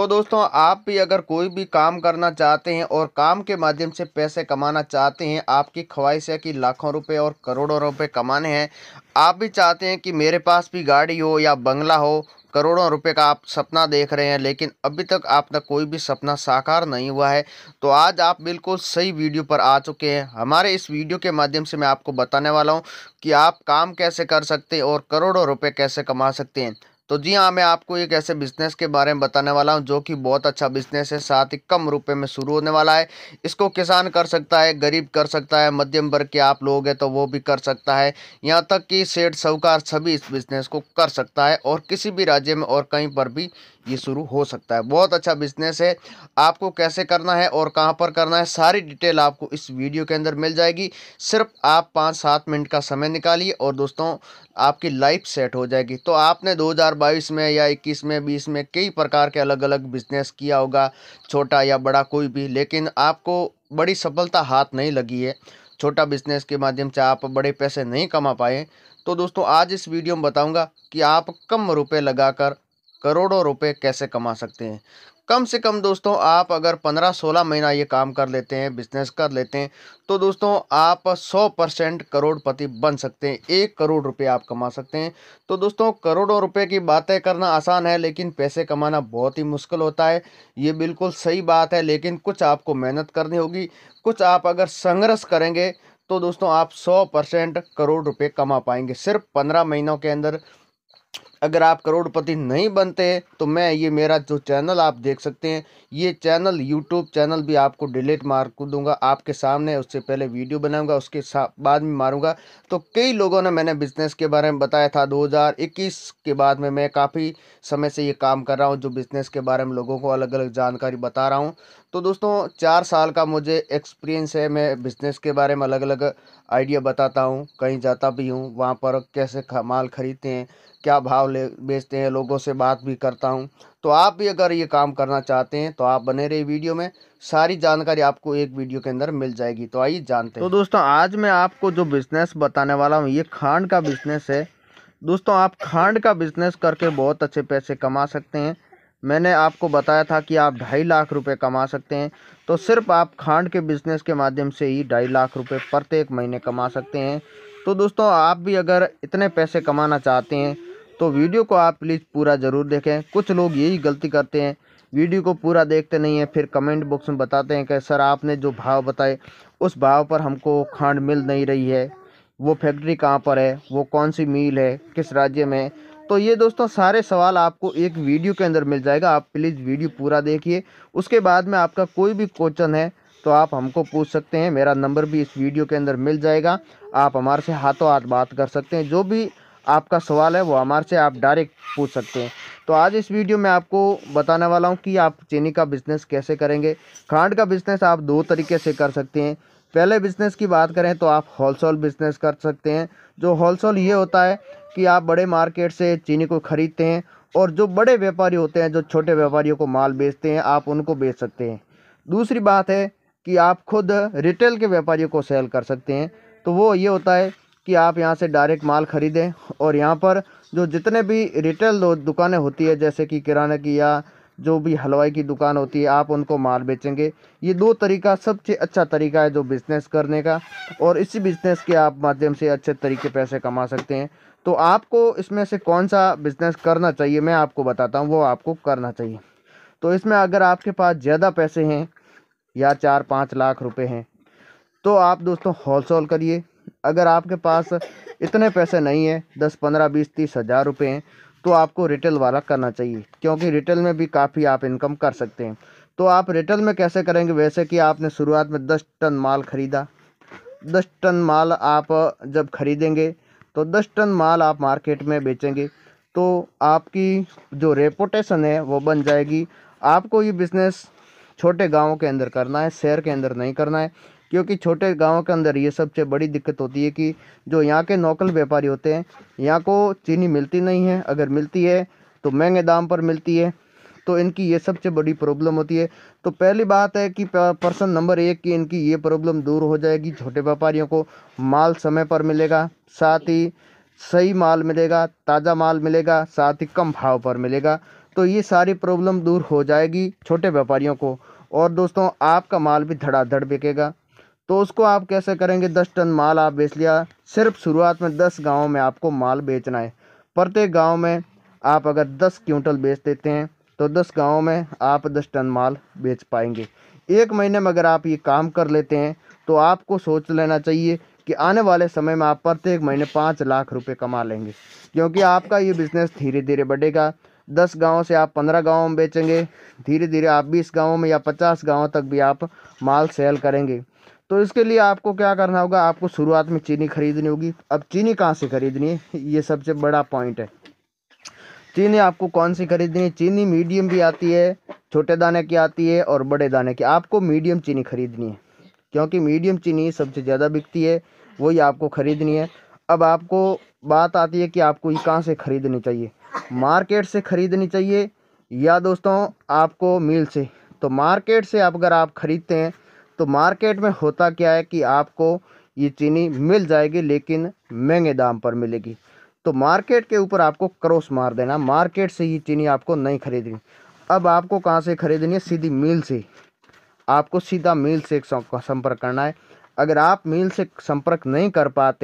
तो दोस्तों आप भी अगर कोई भी काम करना चाहते हैं और काम के माध्यम से पैसे कमाना चाहते हैं आपकी ख्वाहिश है कि लाखों रुपए और करोड़ों रुपए कमाने हैं आप भी चाहते हैं कि मेरे पास भी गाड़ी हो या बंगला हो करोड़ों रुपए का आप सपना देख रहे हैं लेकिन अभी तक आपका कोई भी सपना साकार नहीं हुआ है तो आज आप बिल्कुल सही वीडियो पर आ चुके हैं हमारे इस वीडियो के माध्यम से मैं आपको बताने वाला हूँ कि आप काम कैसे कर सकते हैं और करोड़ों रुपए कैसे कमा सकते हैं तो जी हाँ मैं आपको एक ऐसे बिज़नेस के बारे में बताने वाला हूँ जो कि बहुत अच्छा बिज़नेस है साथ ही कम रुपए में शुरू होने वाला है इसको किसान कर सकता है गरीब कर सकता है मध्यम वर्ग के आप लोग हैं तो वो भी कर सकता है यहाँ तक कि सेठ साहूकार सभी इस बिज़नेस को कर सकता है और किसी भी राज्य में और कहीं पर भी ये शुरू हो सकता है बहुत अच्छा बिजनेस है आपको कैसे करना है और कहाँ पर करना है सारी डिटेल आपको इस वीडियो के अंदर मिल जाएगी सिर्फ आप पाँच सात मिनट का समय निकालिए और दोस्तों आपकी लाइफ सेट हो जाएगी तो आपने 2022 में या 21 में 20 में कई प्रकार के अलग अलग बिजनेस किया होगा छोटा या बड़ा कोई भी लेकिन आपको बड़ी सफलता हाथ नहीं लगी है छोटा बिजनेस के माध्यम से आप बड़े पैसे नहीं कमा पाए तो दोस्तों आज इस वीडियो में बताऊंगा कि आप कम रुपए लगाकर करोड़ों रुपए कैसे कमा सकते हैं कम से कम दोस्तों आप अगर पंद्रह सोलह महीना ये काम कर लेते हैं बिजनेस कर लेते हैं तो दोस्तों आप सौ परसेंट करोड़पति बन सकते हैं एक करोड़ रुपए आप कमा सकते हैं तो दोस्तों करोड़ों रुपए की बातें करना आसान है लेकिन पैसे कमाना बहुत ही मुश्किल होता है ये बिल्कुल सही बात है लेकिन कुछ आपको मेहनत करनी होगी कुछ आप अगर संघर्ष करेंगे तो दोस्तों आप सौ परसेंट करोड़ रुपये कमा पाएंगे सिर्फ पंद्रह महीनों के अंदर अगर आप करोड़पति नहीं बनते तो मैं ये मेरा जो चैनल आप देख सकते हैं ये चैनल यूट्यूब चैनल भी आपको डिलीट मार दूंगा आपके सामने उससे पहले वीडियो बनाऊंगा उसके बाद में मारूंगा तो कई लोगों ने मैंने बिज़नेस के बारे में बताया था 2021 के बाद में मैं काफ़ी समय से ये काम कर रहा हूँ जो बिज़नेस के बारे में लोगों को अलग अलग जानकारी बता रहा हूँ तो दोस्तों चार साल का मुझे एक्सपीरियंस है मैं बिज़नेस के बारे में अलग अलग आइडिया बताता हूँ कहीं जाता भी हूँ वहाँ पर कैसे माल ख़रीदते हैं क्या भाव ले बेचते हैं लोगों से बात भी करता हूँ तो आप भी अगर ये काम करना चाहते हैं तो आप बने रहिए वीडियो में सारी जानकारी आपको एक वीडियो के अंदर मिल जाएगी तो आइए जानते हैं तो दोस्तों आज मैं आपको जो बिज़नेस बताने वाला हूँ ये खांड का बिज़नेस है दोस्तों आप खांड का बिज़नेस करके बहुत अच्छे पैसे कमा सकते हैं मैंने आपको बताया था कि आप ढाई लाख रुपए कमा सकते हैं तो सिर्फ आप खांड के बिज़नेस के माध्यम से ही ढाई लाख रुपए प्रत्येक महीने कमा सकते हैं तो दोस्तों आप भी अगर इतने पैसे कमाना चाहते हैं तो वीडियो को आप प्लीज़ पूरा ज़रूर देखें कुछ लोग यही गलती करते हैं वीडियो को पूरा देखते नहीं हैं फिर कमेंट बॉक्स में बताते हैं कि सर आपने जो भाव बताए उस भाव पर हमको खांड मिल नहीं रही है वो फैक्ट्री कहाँ पर है वो कौन सी मील है किस राज्य में है तो ये दोस्तों सारे सवाल आपको एक वीडियो के अंदर मिल जाएगा आप प्लीज़ वीडियो पूरा देखिए उसके बाद में आपका कोई भी क्वेश्चन है तो आप हमको पूछ सकते हैं मेरा नंबर भी इस वीडियो के अंदर मिल जाएगा आप हमारे से हाथों हाथ बात कर सकते हैं जो भी आपका सवाल है वो हमारे से आप डायरेक्ट पूछ सकते हैं तो आज इस वीडियो में आपको बताने वाला हूँ कि आप चीनी का बिज़नेस कैसे करेंगे खांड का बिज़नेस आप दो तरीके से कर सकते हैं पहले बिज़नेस की बात करें तो आप होलसेल बिज़नेस कर सकते हैं जो होलसेल ये होता है कि आप बड़े मार्केट से चीनी को ख़रीदते हैं और जो बड़े व्यापारी होते हैं जो छोटे व्यापारियों को माल बेचते हैं आप उनको बेच सकते हैं दूसरी बात है कि आप खुद रिटेल के व्यापारियों को सेल कर सकते हैं तो वो ये होता है कि आप यहाँ से डायरेक्ट माल ख़रीदें और यहाँ पर जो जितने भी रिटेल दुकानें होती है जैसे कि किराने की या जो भी हलवाई की दुकान होती है आप उनको माल बेचेंगे ये दो तरीका सबसे अच्छा तरीका है जो बिज़नेस करने का और इसी बिज़नेस के आप माध्यम से अच्छे तरीके पैसे कमा सकते हैं तो आपको इसमें से कौन सा बिज़नेस करना चाहिए मैं आपको बताता हूँ वो आपको करना चाहिए तो इसमें अगर आपके पास ज़्यादा पैसे हैं या चार पाँच लाख रुपये हैं तो आप दोस्तों होल करिए अगर आपके पास इतने पैसे नहीं है दस पंद्रह बीस तीस हज़ार रुपये हैं तो आपको रिटेल वाला करना चाहिए क्योंकि रिटेल में भी काफ़ी आप इनकम कर सकते हैं तो आप रिटेल में कैसे करेंगे वैसे कि आपने शुरुआत में दस टन माल ख़रीदा दस टन माल आप जब खरीदेंगे तो दस टन माल आप मार्केट में बेचेंगे तो आपकी जो रेपोटेशन है वो बन जाएगी आपको ये बिज़नेस छोटे गाँव के अंदर करना है शहर के अंदर नहीं करना है क्योंकि छोटे गाँव के अंदर ये सबसे बड़ी दिक्कत होती है कि जो यहाँ के नौकल व्यापारी होते हैं यहाँ को चीनी मिलती नहीं है अगर मिलती है तो महंगे दाम पर मिलती है तो इनकी ये सबसे बड़ी प्रॉब्लम होती है तो पहली बात है कि पर्सन नंबर एक की इनकी ये प्रॉब्लम दूर हो जाएगी छोटे व्यापारियों को माल समय पर मिलेगा साथ ही सही माल मिलेगा ताज़ा माल मिलेगा साथ ही कम भाव पर मिलेगा तो ये सारी प्रॉब्लम दूर हो जाएगी छोटे व्यापारियों को और दोस्तों आपका माल भी धड़ाधड़ बिकेगा तो उसको आप कैसे करेंगे दस टन माल आप बेच लिया सिर्फ शुरुआत में दस गाँव में आपको माल बेचना है प्रत्येक गाँव में आप अगर दस क्विंटल बेच देते हैं तो दस गाँव में आप दस टन माल बेच पाएंगे एक महीने में अगर आप ये काम कर लेते हैं तो आपको सोच लेना चाहिए कि आने वाले समय में आप प्रत्येक महीने पाँच लाख रुपए कमा लेंगे क्योंकि आपका ये बिज़नेस धीरे धीरे बढ़ेगा दस गाँव से आप पंद्रह गाँव में बेचेंगे धीरे धीरे आप बीस गाँव में या पचास गाँव तक भी आप माल सेल करेंगे तो इसके लिए आपको क्या करना होगा आपको शुरुआत में चीनी खरीदनी होगी अब चीनी कहाँ से खरीदनी है ये सबसे बड़ा पॉइंट है चीनी आपको कौन सी खरीदनी है चीनी मीडियम भी आती है छोटे दाने की आती है और बड़े दाने की आपको मीडियम चीनी खरीदनी है क्योंकि मीडियम चीनी सबसे ज़्यादा बिकती है वही आपको ख़रीदनी है अब आपको बात आती है कि आपको ये कहाँ से ख़रीदनी चाहिए मार्केट से ख़रीदनी चाहिए या दोस्तों आपको मिल से तो मार्केट से आप अगर आप ख़रीदते हैं तो मार्केट में होता क्या है कि आपको ये चीनी मिल जाएगी लेकिन महंगे दाम पर मिलेगी तो मार्केट के ऊपर आपको क्रॉस मार देना मार्केट से ये चीनी आपको नहीं खरीदनी अब आपको कहाँ से ख़रीदनी है सीधी मिल से आपको सीधा मिल से संपर्क करना है अगर आप मिल से संपर्क नहीं कर पाते